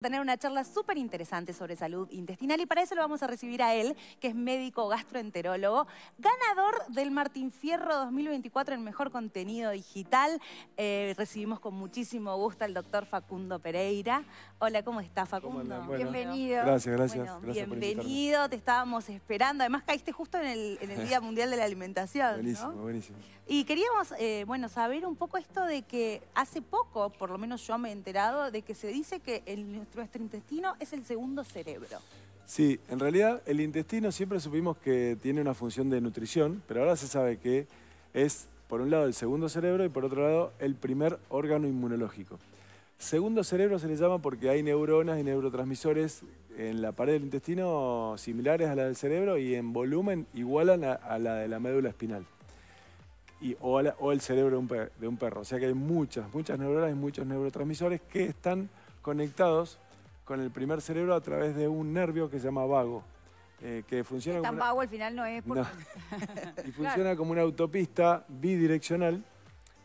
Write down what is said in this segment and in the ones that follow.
tener una charla súper interesante sobre salud intestinal y para eso lo vamos a recibir a él, que es médico gastroenterólogo, ganador del Martín Fierro 2024 en Mejor Contenido Digital. Eh, recibimos con muchísimo gusto al doctor Facundo Pereira. Hola, ¿cómo está Facundo? bienvenido. Gracias, gracias. bienvenido, te estábamos esperando. Además caíste justo en el, Día Mundial de la Alimentación. buenísimo, buenísimo. Y queríamos, eh, bueno, saber un poco esto de que hace poco, por lo menos yo me he enterado, de que se dice que el nuestro intestino es el segundo cerebro. Sí, en realidad el intestino siempre supimos que tiene una función de nutrición, pero ahora se sabe que es, por un lado, el segundo cerebro y por otro lado, el primer órgano inmunológico. Segundo cerebro se le llama porque hay neuronas y neurotransmisores en la pared del intestino similares a la del cerebro y en volumen igualan a, la de la médula espinal. Y, o, el cerebro de un, perro, de un perro. O sea que hay muchas, muchas neuronas y muchos neurotransmisores que están conectados con el primer cerebro a través de un nervio que se llama vago. Eh, que funciona tan vago al final no es y funciona como una autopista bidireccional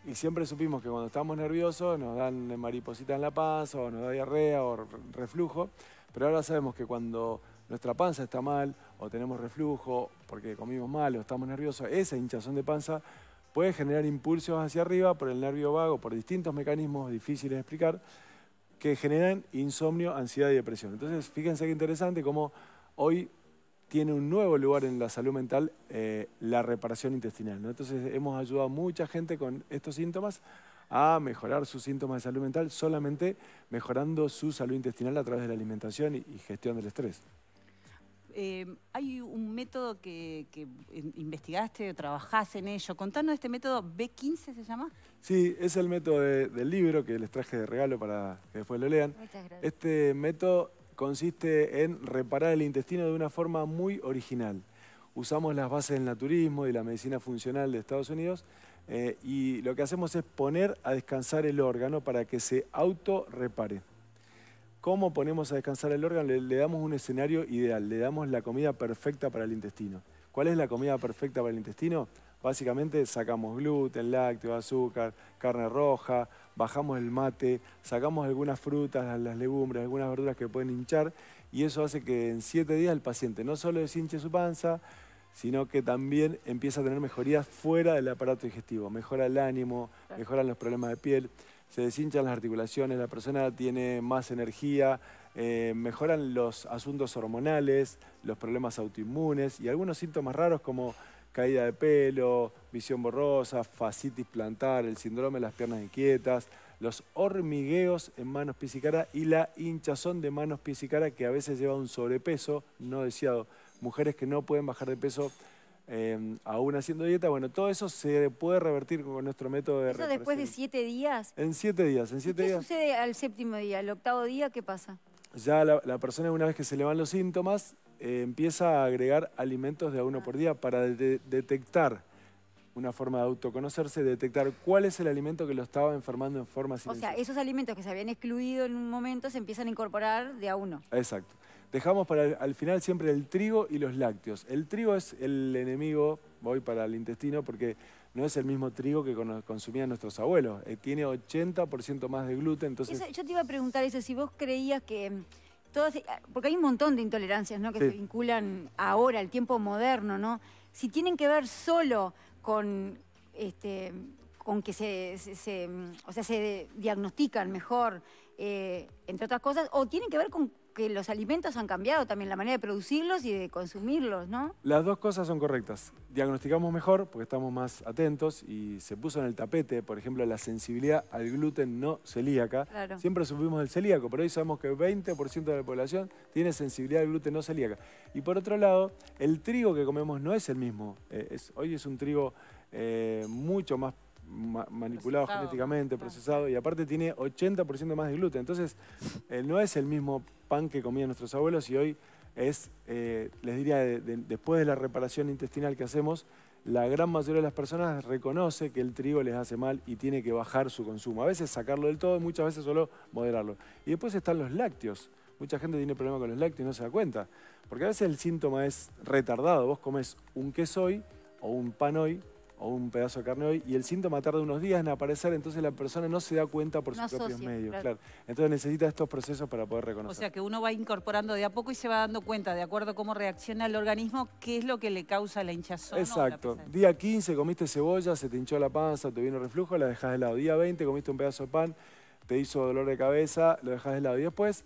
y siempre supimos que cuando estamos nerviosos nos dan maripositas en la panza o nos da diarrea o reflujo pero ahora sabemos que cuando nuestra panza está mal o tenemos reflujo porque comimos mal o estamos nerviosos esa hinchazón de panza puede generar impulsos hacia arriba por el nervio vago por distintos mecanismos difíciles de explicar que generan insomnio, ansiedad y depresión. Entonces, fíjense qué interesante cómo hoy tiene un nuevo lugar en la salud mental eh, la reparación intestinal. Entonces, hemos ayudado a mucha gente con estos síntomas a mejorar sus síntomas de salud mental solamente mejorando su salud intestinal a través de la alimentación y gestión del estrés. Eh, hay un método que, investigaste o trabajás en ello. Contanos este método, B15 se llama. Sí, es el método del libro que les traje de regalo para que después lo lean. Muchas gracias. Este método consiste en reparar el intestino de una forma muy original. Usamos las bases del naturismo y la medicina funcional de Estados Unidos eh, y lo que hacemos es poner a descansar el órgano para que se auto ¿Cómo ponemos a descansar el órgano? Le, damos un escenario ideal, le damos la comida perfecta para el intestino. ¿Cuál es la comida perfecta para el intestino? Básicamente sacamos gluten, lácteo, azúcar, carne roja, bajamos el mate, sacamos algunas frutas, las legumbres, algunas verduras que pueden hinchar y eso hace que en siete días el paciente no solo deshinche su panza, sino que también empieza a tener mejorías fuera del aparato digestivo. Mejora el ánimo, mejoran los problemas de piel se deshinchan las articulaciones, la persona tiene más energía, eh, mejoran los asuntos hormonales, los problemas autoinmunes y algunos síntomas raros como caída de pelo, visión borrosa, fascitis plantar, el síndrome de las piernas inquietas, los hormigueos en manos, pies y cara y la hinchazón de manos, pies y cara que a veces lleva un sobrepeso no deseado. Mujeres que no pueden bajar de peso Em, aún haciendo dieta. Bueno, todo eso se puede revertir con nuestro método de ¿Eso después de siete días? En siete días, en siete días. ¿Qué sucede al séptimo día? al octavo día qué pasa? Ya la, persona una vez que se le van los síntomas eh, empieza a agregar alimentos de a uno ah. por día para detectar una forma de autoconocerse, detectar cuál es el alimento que lo estaba enfermando en forma silenciosa. O sea, esos alimentos que se habían excluido en un momento se empiezan a incorporar de a uno. Exacto. Dejamos para al final siempre el trigo y los lácteos. El trigo es el enemigo, voy para el intestino, porque no es el mismo trigo que consumían nuestros abuelos. Eh, tiene 80% más de gluten, entonces... yo te iba a preguntar eso, si vos creías que... Mm, todas, eh, porque hay un montón de intolerancias que se vinculan ahora, al tiempo moderno, ¿no? Si tienen que ver solo con, este, con que se, mm, o sea, se diagnostican mejor, eh, entre otras cosas, o tienen que ver con que los alimentos han cambiado también, la manera de producirlos y de consumirlos, ¿no? Las dos cosas son correctas. Diagnosticamos mejor porque estamos más atentos y se puso en el tapete, por ejemplo, la sensibilidad al gluten no celíaca. Siempre supimos el celíaco, pero hoy sabemos que el 20% de la población tiene sensibilidad al gluten no celíaca. Y por otro lado, el trigo que comemos no es el mismo. Eh, hoy es un trigo eh, mucho más manipulado genéticamente, procesado, y aparte tiene 80% más de gluten. Entonces, eh, no es el mismo pan que comían nuestros abuelos y hoy es, eh, les diría, después de la reparación intestinal que hacemos, la gran mayoría de las personas reconoce que el trigo les hace mal y tiene que bajar su consumo. A veces sacarlo del todo, y muchas veces solo moderarlo. Y después están los lácteos. Mucha gente tiene problemas con los lácteos y no se da cuenta. Porque a veces el síntoma es retardado. Vos comes un queso hoy o un pan hoy o un pedazo de carne hoy, y el síntoma tarda unos días en aparecer, entonces la persona no se da cuenta por sus propios medios. Claro. Entonces necesita estos procesos para poder reconocer. O sea que uno va incorporando de a poco y se va dando cuenta, de acuerdo a cómo reacciona el organismo, qué es lo que le causa la hinchazón. Exacto. Día 15 comiste cebolla, se te hinchó la panza, te vino reflujo, la dejas de lado. Día 20 comiste un pedazo de pan, te hizo dolor de cabeza, lo dejas de lado. Y después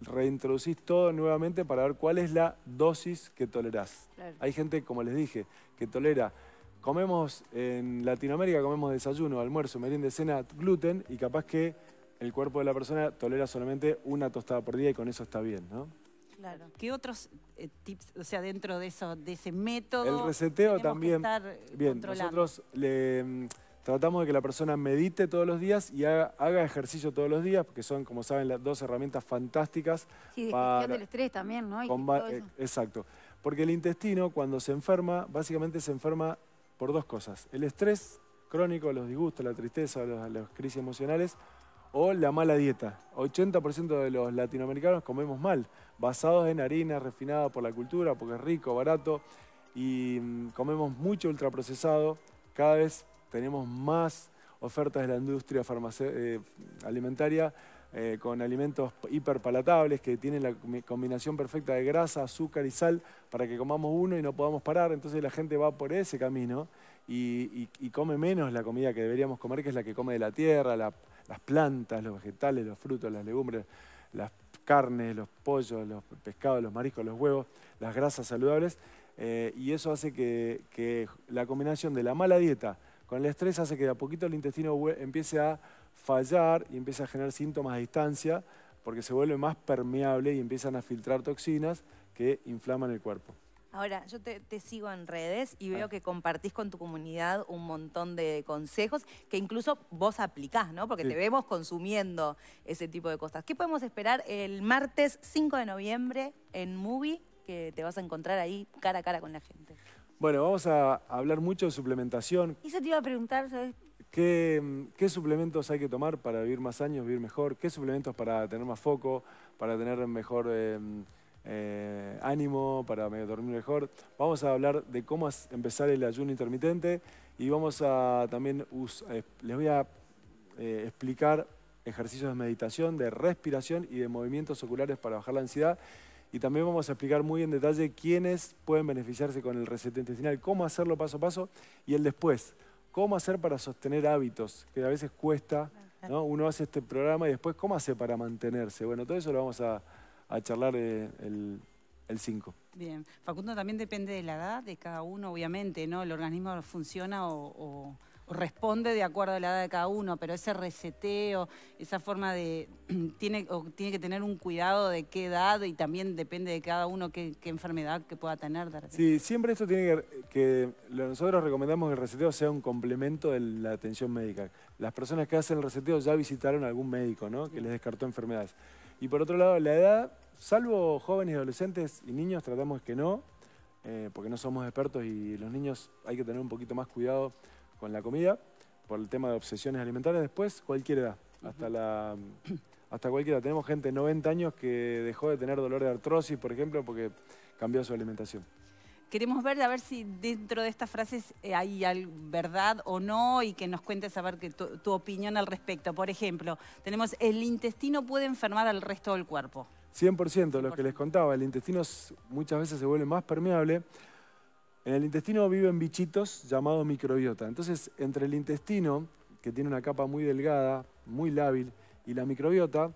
reintroducís todo nuevamente para ver cuál es la dosis que tolerás. Hay gente, como les dije, que tolera comemos en Latinoamérica, comemos desayuno, almuerzo, merienda, cena, gluten y capaz que el cuerpo de la persona tolera solamente una tostada por día y con eso está bien, ¿no? Claro. ¿Qué otros eh, tips, o sea, dentro de eso, de ese método? El reseteo también. bien, nosotros le, mm, tratamos de que la persona medite todos los días y haga, ejercicio todos los días, porque son, como saben, las dos herramientas fantásticas. Sí, para, del estrés también, ¿no? Eh, exacto. Porque el intestino, cuando se enferma, básicamente se enferma por dos cosas. El estrés crónico, los disgustos, la tristeza, las crisis emocionales o la mala dieta. 80% de los latinoamericanos comemos mal, basados en harina refinada por la cultura, porque es rico, barato, y mm, comemos mucho ultraprocesado. Cada vez tenemos más ofertas de la industria farmacéutica eh, alimentaria eh, con alimentos hiperpalatables que tienen la combinación perfecta de grasa, azúcar y sal para que comamos uno y no podamos parar. Entonces la gente va por ese camino y, come menos la comida que deberíamos comer, que es la que come de la tierra, las plantas, los vegetales, los frutos, las legumbres, las carnes, los pollos, los pescados, los mariscos, los huevos, las grasas saludables. Eh, y eso hace que, que la combinación de la mala dieta con el estrés hace que de a poquito el intestino empiece a fallar y empieza a generar síntomas de distancia porque se vuelve más permeable y empiezan a filtrar toxinas que inflaman el cuerpo. Ahora, yo te, sigo en redes y veo que compartís con tu comunidad un montón de consejos que incluso vos aplicás, ¿no? Porque te vemos consumiendo ese tipo de cosas. ¿Qué podemos esperar el martes 5 de noviembre en Movie? Que te vas a encontrar ahí cara a cara con la gente. Bueno, vamos a hablar mucho de suplementación. Eso te iba a preguntar, ¿sabes? ¿Qué, suplementos hay que tomar para vivir más años, vivir mejor? ¿Qué suplementos para tener más foco, para tener mejor em, eh, ánimo, para dormir mejor? Vamos a hablar de cómo empezar el ayuno intermitente y vamos a también, eh, les voy a eh, explicar ejercicios de meditación, de respiración y de movimientos oculares para bajar la ansiedad. Y también vamos a explicar muy en detalle quiénes pueden beneficiarse con el reset intestinal, cómo hacerlo paso a paso y el después ¿Cómo hacer para sostener hábitos? Que a veces cuesta, ¿no? Uno hace este programa y después, ¿cómo hace para mantenerse? Bueno, todo eso lo vamos a, charlar eh, el 5. Bien. Facundo, también depende de la edad de cada uno, obviamente, ¿no? El organismo funciona o responde de acuerdo a la edad de cada uno, pero ese reseteo, esa forma de, tiene, tiene que tener un cuidado de qué edad y también depende de cada uno qué, enfermedad que pueda tener. sí, siempre esto tiene que, que, nosotros recomendamos que el reseteo sea un complemento de la atención médica. Las personas que hacen el reseteo ya visitaron a algún médico, ¿no? Que les descartó enfermedades. Y por otro lado, la edad, salvo jóvenes, adolescentes y niños, tratamos que no, eh, porque no somos expertos y los niños hay que tener un poquito más cuidado con la comida, por el tema de obsesiones alimentarias, después cualquier edad, hasta, la, hasta cualquier edad. Tenemos gente de 90 años que dejó de tener dolor de artrosis, por ejemplo, porque cambió su alimentación. Queremos ver, a ver si dentro de estas frases eh, hay verdad o no y que nos cuentes a ver tu, opinión al respecto. Por ejemplo, tenemos el intestino puede enfermar al resto del cuerpo. 100%, lo que les contaba, el intestino muchas veces se vuelve más permeable en el intestino viven bichitos llamados microbiota. Entonces, entre el intestino, que tiene una capa muy delgada, muy lábil, y la microbiota,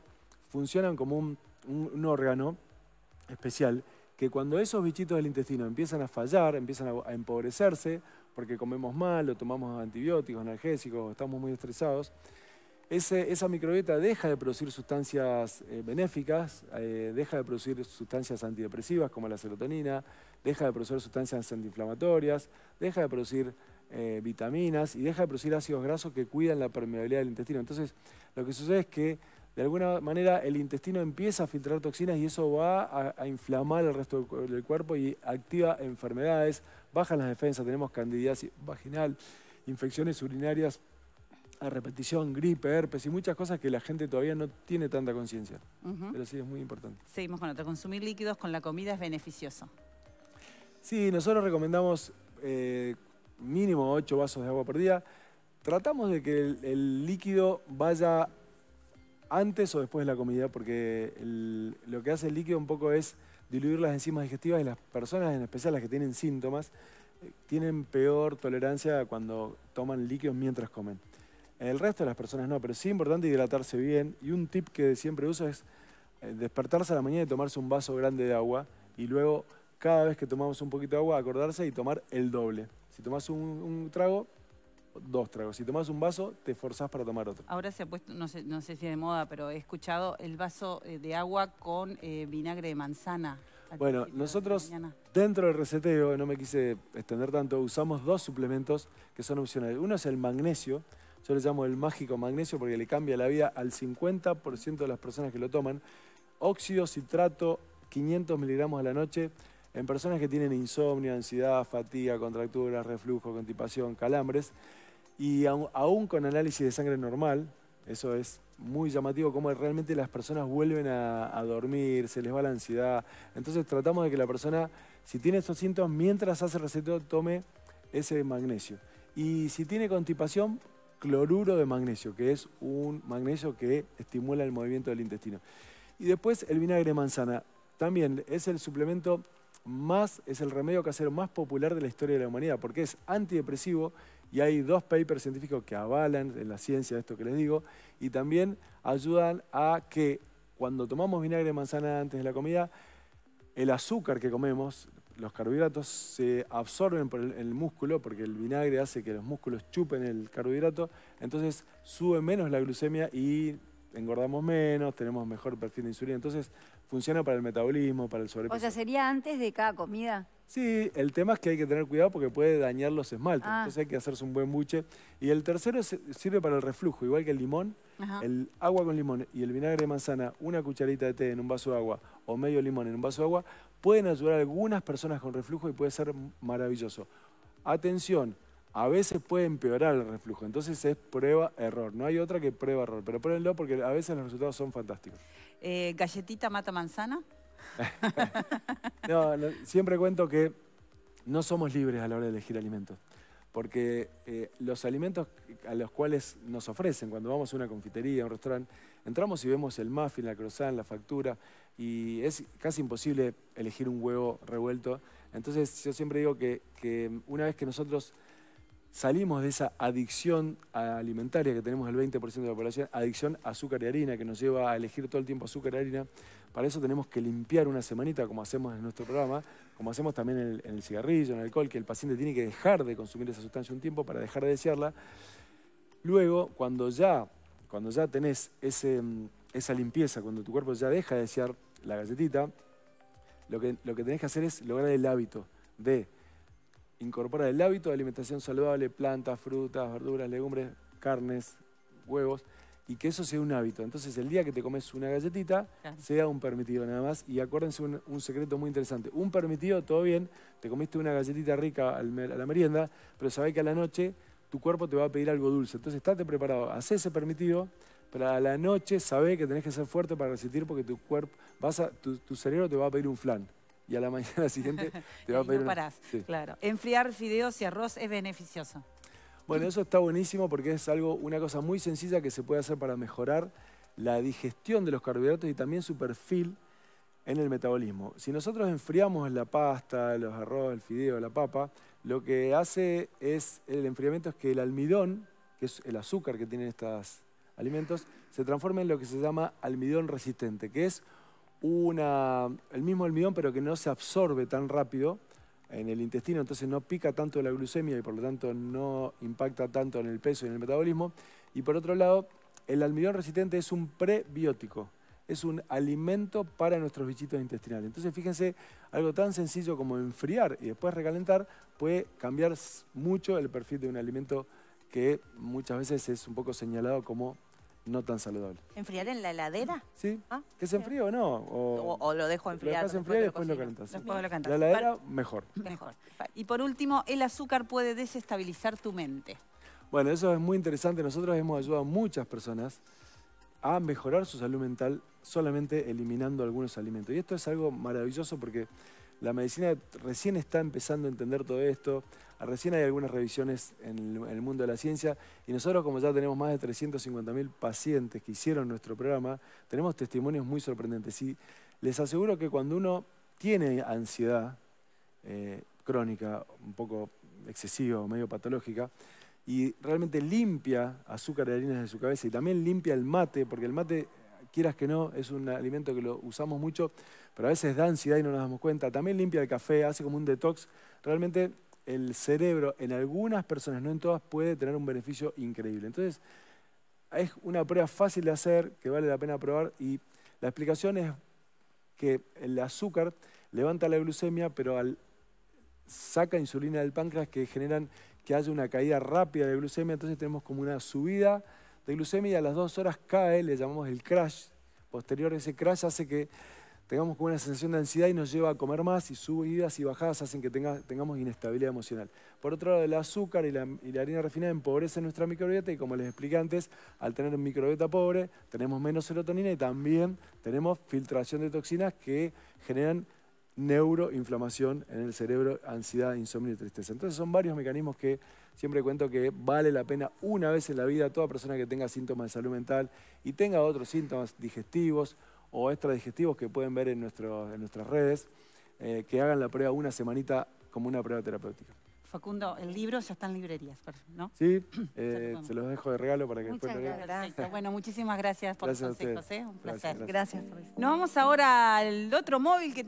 funcionan como un, órgano especial que cuando esos bichitos del intestino empiezan a fallar, empiezan a, empobrecerse, porque comemos mal o tomamos antibióticos, analgésicos, estamos muy estresados, esa microbiota deja de producir sustancias eh, benéficas, eh, deja de producir sustancias antidepresivas como la serotonina, deja de producir sustancias antiinflamatorias, deja de producir eh, vitaminas y deja de producir ácidos grasos que cuidan la permeabilidad del intestino. Entonces, lo que sucede es que, de alguna manera, el intestino empieza a filtrar toxinas y eso va a, inflamar el resto del, cuerpo y activa enfermedades, bajan las defensas, tenemos candidiasis vaginal, infecciones urinarias a repetición, gripe, herpes y muchas cosas que la gente todavía no tiene tanta conciencia. Pero sí, es muy importante. Seguimos con otro. Consumir líquidos con la comida es beneficioso. Sí, nosotros recomendamos eh, mínimo 8 vasos de agua por día. Tratamos de que el, líquido vaya antes o después de la comida, porque lo que hace el líquido un poco es diluir las enzimas digestivas y las personas, en especial las que tienen síntomas, eh, tienen peor tolerancia cuando toman líquidos mientras comen. El resto de las personas no, pero sí es importante hidratarse bien. Y un tip que siempre uso es eh, despertarse a la mañana y tomarse un vaso grande de agua. Y luego, cada vez que tomamos un poquito de agua, acordarse y tomar el doble. Si tomas un, trago, dos tragos. Si tomas un vaso, te forzás para tomar otro. Ahora se ha puesto, no sé, si es de moda, pero he escuchado el vaso eh, de agua con eh, vinagre de manzana. Bueno, nosotros dentro del receteo, no me quise extender tanto, usamos dos suplementos que son opcionales. Uno es el magnesio, yo le llamo el mágico magnesio porque le cambia la vida al 50% de las personas que lo toman. Óxido citrato, 500 miligramos a la noche, en personas que tienen insomnio, ansiedad, fatiga, contractura, reflujo, contipación, calambres. Y aún con análisis de sangre normal, eso es muy llamativo, cómo realmente las personas vuelven a, dormir, se les va la ansiedad. Entonces tratamos de que la persona, si tiene estos síntomas, mientras hace receto, tome ese magnesio. Y si tiene constipación, cloruro de magnesio, que es un magnesio que estimula el movimiento del intestino. Y después el vinagre de manzana. También es el suplemento más, es el remedio casero más popular de la historia de la humanidad, porque es antidepresivo y hay dos papers científicos que avalan en la ciencia esto que les digo, y también ayudan a que cuando tomamos vinagre de manzana antes de la comida, el azúcar que comemos los carbohidratos se absorben por el, músculo porque el vinagre hace que los músculos chupen el carbohidrato, entonces sube menos la glucemia y engordamos menos, tenemos mejor perfil de insulina. Entonces funciona para el metabolismo, para el sobrepeso. O sea, ¿sería antes de cada comida? Sí, el tema es que hay que tener cuidado porque puede dañar los esmaltes. Ah. Entonces hay que hacerse un buen buche. Y el tercero sirve para el reflujo, igual que el limón. El agua con limón y el vinagre de manzana, una cucharita de té en un vaso de agua o medio limón en un vaso de agua, pueden ayudar a algunas personas con reflujo y puede ser maravilloso. Atención, a veces puede empeorar el reflujo, entonces es prueba-error. No hay otra que prueba-error, pero pruébenlo porque a veces los resultados son fantásticos. Eh, ¿Galletita mata manzana? no, siempre cuento que no somos libres a la hora de elegir alimentos porque eh, los alimentos a los cuales nos ofrecen, cuando vamos a una confitería, a un restaurante, entramos y vemos el muffin, la croissant, la factura, y es casi imposible elegir un huevo revuelto. Entonces yo siempre digo que, una vez que nosotros salimos de esa adicción alimentaria que tenemos el 20% de la población, adicción a azúcar y harina, que nos lleva a elegir todo el tiempo azúcar y harina, para eso tenemos que limpiar una semanita, como hacemos en nuestro programa, como hacemos también en el, cigarrillo, en el alcohol, que el paciente tiene que dejar de consumir esa sustancia un tiempo para dejar de desearla. Luego, cuando ya, cuando ya tenés ese, esa limpieza, cuando tu cuerpo ya deja de desear la galletita, lo que, lo que tenés que hacer es lograr el hábito de incorporar el hábito de alimentación saludable, plantas, frutas, verduras, legumbres, carnes, huevos, y que eso sea un hábito. Entonces, el día que te comes una galletita, sea un permitido nada más. Y acuérdense un, secreto muy interesante. Un permitido, todo bien, te comiste una galletita rica al, a la merienda, pero sabés que a la noche tu cuerpo te va a pedir algo dulce. Entonces, estate preparado, haz ese permitido, pero a la noche sabé que tenés que ser fuerte para resistir porque tu cuerpo, vas a, tu, cerebro te va a pedir un flan. Y a la mañana siguiente te va a pedir... no parás, claro. Enfriar fideos y arroz es beneficioso. Bueno, eso está buenísimo porque es algo, una cosa muy sencilla que se puede hacer para mejorar la digestión de los carbohidratos y también su perfil en el metabolismo. Si nosotros enfriamos la pasta, los arroz, el fideo, la papa, lo que hace es, el enfriamiento es que el almidón, que es el azúcar que tienen estos alimentos, se transforma en lo que se llama almidón resistente, que es una, el mismo almidón pero que no se absorbe tan rápido en el intestino, entonces no pica tanto la glucemia y por lo tanto no impacta tanto en el peso y en el metabolismo. Y por otro lado, el almidón resistente es un prebiótico, es un alimento para nuestros bichitos intestinales. Entonces fíjense, algo tan sencillo como enfriar y después recalentar puede cambiar mucho el perfil de un alimento que muchas veces es un poco señalado como no tan saludable. ¿Enfriar en la heladera? Sí, ah, que se enfríe o no. O, lo dejo enfriar. Lo dejas y después lo, lo La heladera, mejor. Mejor. Y por último, el azúcar puede desestabilizar tu mente. Bueno, eso es muy interesante. Nosotros hemos ayudado a muchas personas a mejorar su salud mental solamente eliminando algunos alimentos. Y esto es algo maravilloso porque la medicina recién está empezando a entender todo esto, recién hay algunas revisiones en el, mundo de la ciencia y nosotros como ya tenemos más de 350.000 pacientes que hicieron nuestro programa, tenemos testimonios muy sorprendentes. Y les aseguro que cuando uno tiene ansiedad eh, crónica, un poco excesiva medio patológica, y realmente limpia azúcar y harinas de su cabeza y también limpia el mate, porque el mate quieras que no, es un alimento que lo usamos mucho, pero a veces da ansiedad y no nos damos cuenta. También limpia el café, hace como un detox. Realmente el cerebro en algunas personas, no en todas, puede tener un beneficio increíble. Entonces, es una prueba fácil de hacer, que vale la pena probar, y la explicación es que el azúcar levanta la glucemia, pero al, saca insulina del páncreas que generan que haya una caída rápida de glucemia, entonces tenemos como una subida de glucemia a las dos horas cae, le llamamos el crash. Posterior a ese crash hace que tengamos como una sensación de ansiedad y nos lleva a comer más y subidas y bajadas hacen que tengamos inestabilidad emocional. Por otro lado, el azúcar y la, harina refinada empobrecen nuestra microbiota y como les expliqué antes, al tener un microbiota pobre tenemos menos serotonina y también tenemos filtración de toxinas que generan neuroinflamación en el cerebro, ansiedad, insomnio y tristeza. Entonces son varios mecanismos que siempre cuento que vale la pena una vez en la vida toda persona que tenga síntomas de salud mental y tenga otros síntomas digestivos o extradigestivos que pueden ver en, nuestro, en nuestras redes, eh, que hagan la prueba una semanita como una prueba terapéutica. Facundo, el libro ya está en librerías, ¿no? Sí, eh, se los dejo de regalo para que después lo vean. Bueno, muchísimas gracias por los consejos, ¿eh? un placer. Gracias. gracias. Nos vamos ahora al otro móvil que